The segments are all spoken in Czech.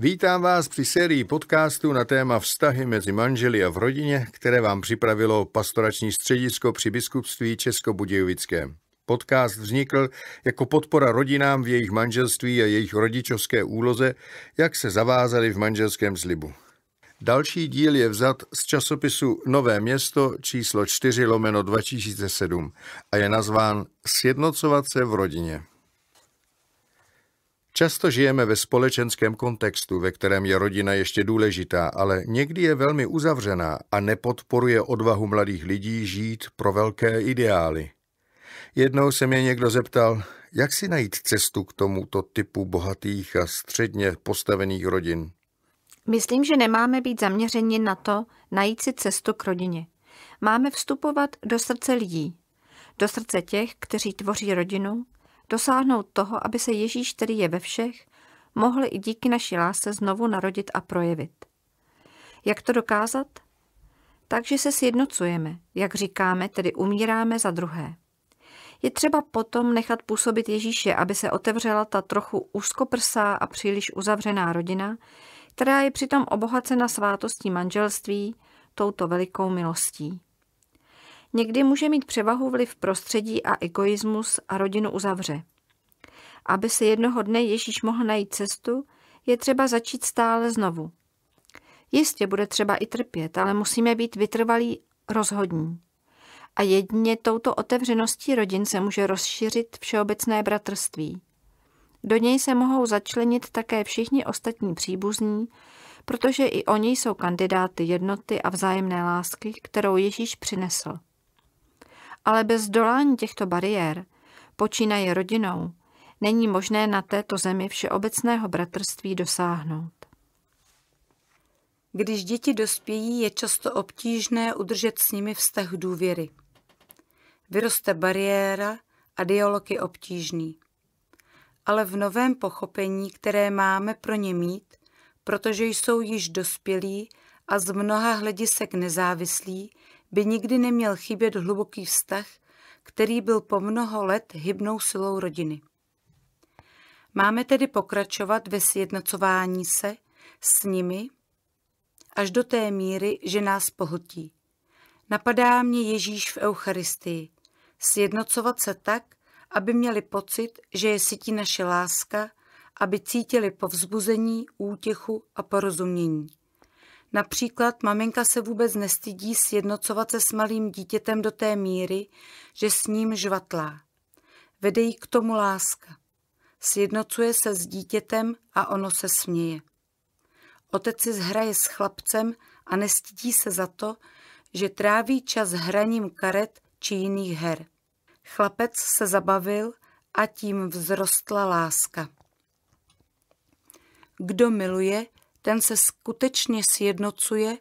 Vítám vás při sérii podcastů na téma vztahy mezi manželi a v rodině, které vám připravilo pastorační středisko při biskupství Českobudějovické. Podcast vznikl jako podpora rodinám v jejich manželství a jejich rodičovské úloze, jak se zavázali v manželském slibu. Další díl je vzat z časopisu Nové město číslo 4 lomeno 2007 a je nazván Sjednocovat se v rodině. Často žijeme ve společenském kontextu, ve kterém je rodina ještě důležitá, ale někdy je velmi uzavřená a nepodporuje odvahu mladých lidí žít pro velké ideály. Jednou se mě někdo zeptal, jak si najít cestu k tomuto typu bohatých a středně postavených rodin. Myslím, že nemáme být zaměřeni na to najít si cestu k rodině. Máme vstupovat do srdce lidí, do srdce těch, kteří tvoří rodinu, dosáhnout toho, aby se Ježíš, který je ve všech, mohl i díky naší lásce znovu narodit a projevit. Jak to dokázat? Takže se sjednocujeme, jak říkáme, tedy umíráme za druhé. Je třeba potom nechat působit Ježíše, aby se otevřela ta trochu úzkoprsá a příliš uzavřená rodina, která je přitom obohacena svátostí manželství, touto velikou milostí. Někdy může mít převahu vliv prostředí a egoismus a rodinu uzavře. Aby se jednoho dne Ježíš mohl najít cestu, je třeba začít stále znovu. Jistě bude třeba i trpět, ale musíme být vytrvalí rozhodní. A jedině touto otevřeností rodin se může rozšířit všeobecné bratrství. Do něj se mohou začlenit také všichni ostatní příbuzní, protože i oni jsou kandidáty jednoty a vzájemné lásky, kterou Ježíš přinesl ale bez dolání těchto bariér, počínaje rodinou, není možné na této zemi všeobecného bratrství dosáhnout. Když děti dospějí, je často obtížné udržet s nimi vztah důvěry. Vyroste bariéra a dialog je obtížný. Ale v novém pochopení, které máme pro ně mít, protože jsou již dospělí a z mnoha hledisek nezávislí, by nikdy neměl chybět hluboký vztah, který byl po mnoho let hybnou silou rodiny. Máme tedy pokračovat ve sjednocování se s nimi až do té míry, že nás pohltí. Napadá mě Ježíš v Eucharistii. Sjednocovat se tak, aby měli pocit, že je sytí naše láska, aby cítili povzbuzení, útěchu a porozumění. Například maminka se vůbec nestydí sjednocovat se s malým dítětem do té míry, že s ním žvatlá. Vede jí k tomu láska. Sjednocuje se s dítětem a ono se směje. Otec si zhraje s chlapcem a nestydí se za to, že tráví čas hraním karet či jiných her. Chlapec se zabavil a tím vzrostla láska. Kdo miluje, ten se skutečně sjednocuje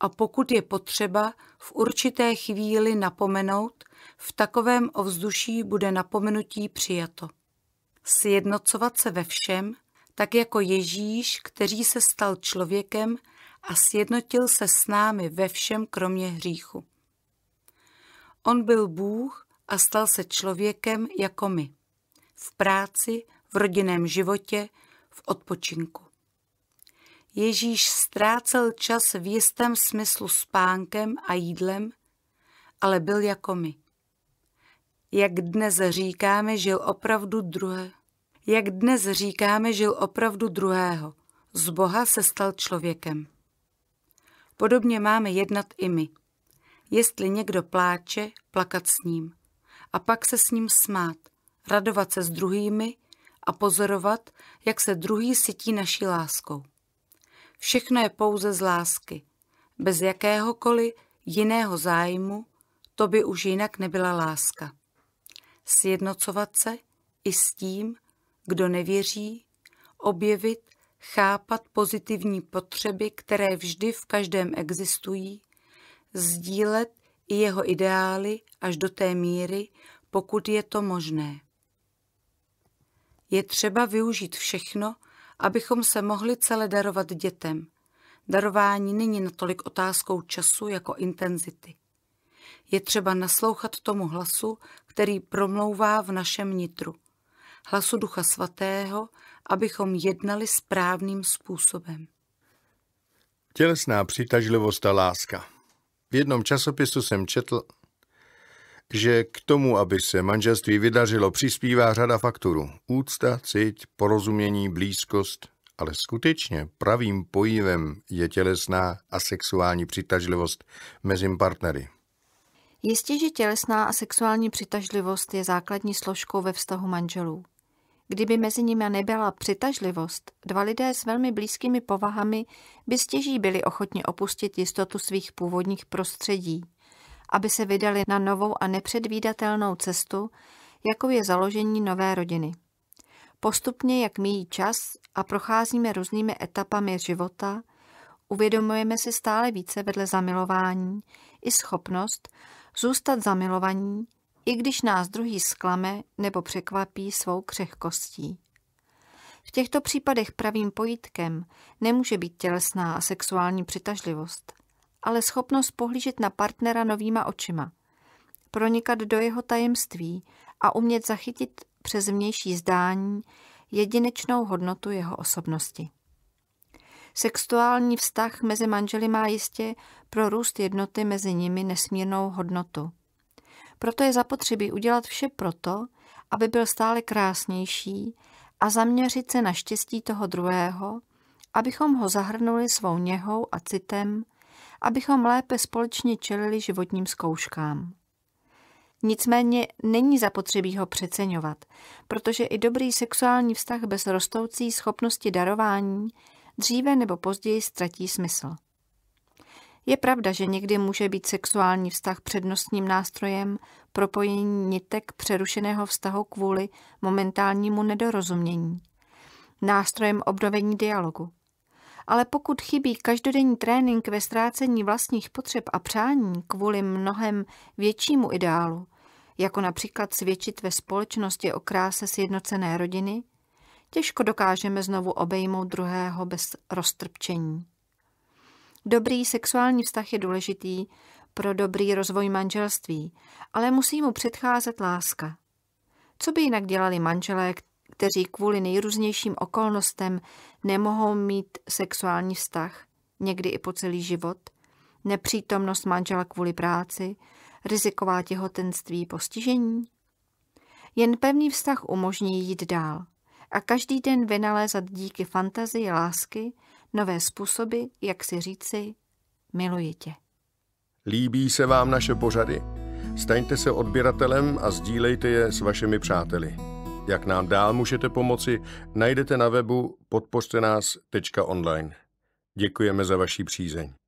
a pokud je potřeba v určité chvíli napomenout, v takovém ovzduší bude napomenutí přijato. Sjednocovat se ve všem, tak jako Ježíš, který se stal člověkem a sjednotil se s námi ve všem kromě hříchu. On byl Bůh a stal se člověkem jako my. V práci, v rodinném životě, v odpočinku. Ježíš ztrácel čas v jistém smyslu spánkem a jídlem, ale byl jako my. Jak dnes říkáme, žil opravdu druhé. Jak dnes říkáme, žil opravdu druhého. Z Boha se stal člověkem. Podobně máme jednat i my. Jestli někdo pláče, plakat s ním. A pak se s ním smát, radovat se s druhými a pozorovat, jak se druhý sytí naší láskou. Všechno je pouze z lásky. Bez jakéhokoliv jiného zájmu to by už jinak nebyla láska. Sjednocovat se i s tím, kdo nevěří, objevit, chápat pozitivní potřeby, které vždy v každém existují, sdílet i jeho ideály až do té míry, pokud je to možné. Je třeba využít všechno, abychom se mohli celé darovat dětem. Darování není natolik otázkou času jako intenzity. Je třeba naslouchat tomu hlasu, který promlouvá v našem nitru. Hlasu Ducha Svatého, abychom jednali správným způsobem. Tělesná přitažlivost a láska. V jednom časopisu jsem četl, že k tomu, aby se manželství vydařilo, přispívá řada faktorů. Úcta, cit, porozumění, blízkost, ale skutečně pravým pojivem je tělesná a sexuální přitažlivost mezi partnery. Jistě, že tělesná a sexuální přitažlivost je základní složkou ve vztahu manželů. Kdyby mezi nimi nebyla přitažlivost, dva lidé s velmi blízkými povahami by stěží byli ochotni opustit jistotu svých původních prostředí – aby se vydali na novou a nepředvídatelnou cestu, jako je založení nové rodiny. Postupně, jak míjí čas a procházíme různými etapami života, uvědomujeme si stále více vedle zamilování i schopnost zůstat zamilovaní, i když nás druhý zklame nebo překvapí svou křehkostí. V těchto případech pravým pojítkem nemůže být tělesná a sexuální přitažlivost, ale schopnost pohlížet na partnera novýma očima, pronikat do jeho tajemství a umět zachytit přes vnější zdání jedinečnou hodnotu jeho osobnosti. Sexuální vztah mezi manželi má jistě pro růst jednoty mezi nimi nesmírnou hodnotu. Proto je zapotřebí udělat vše proto, aby byl stále krásnější a zaměřit se na štěstí toho druhého, abychom ho zahrnuli svou něhou a citem abychom lépe společně čelili životním zkouškám. Nicméně není zapotřebí ho přeceňovat, protože i dobrý sexuální vztah bez rostoucí schopnosti darování dříve nebo později ztratí smysl. Je pravda, že někdy může být sexuální vztah přednostním nástrojem propojení nitek přerušeného vztahu kvůli momentálnímu nedorozumění, nástrojem obnovení dialogu ale pokud chybí každodenní trénink ve ztrácení vlastních potřeb a přání kvůli mnohem většímu ideálu, jako například svědčit ve společnosti o kráse sjednocené rodiny, těžko dokážeme znovu obejmout druhého bez roztrpčení. Dobrý sexuální vztah je důležitý pro dobrý rozvoj manželství, ale musí mu předcházet láska. Co by jinak dělali manželé, kteří kvůli nejrůznějším okolnostem nemohou mít sexuální vztah, někdy i po celý život, nepřítomnost manžela kvůli práci, riziková těhotenství, postižení. Jen pevný vztah umožní jít dál a každý den vynalézat díky fantazii lásky nové způsoby, jak si říci miluji tě. Líbí se vám naše pořady? Staňte se odběratelem a sdílejte je s vašimi přáteli. Jak nám dál můžete pomoci, najdete na webu podpořte nás.online. Děkujeme za vaši přízeň.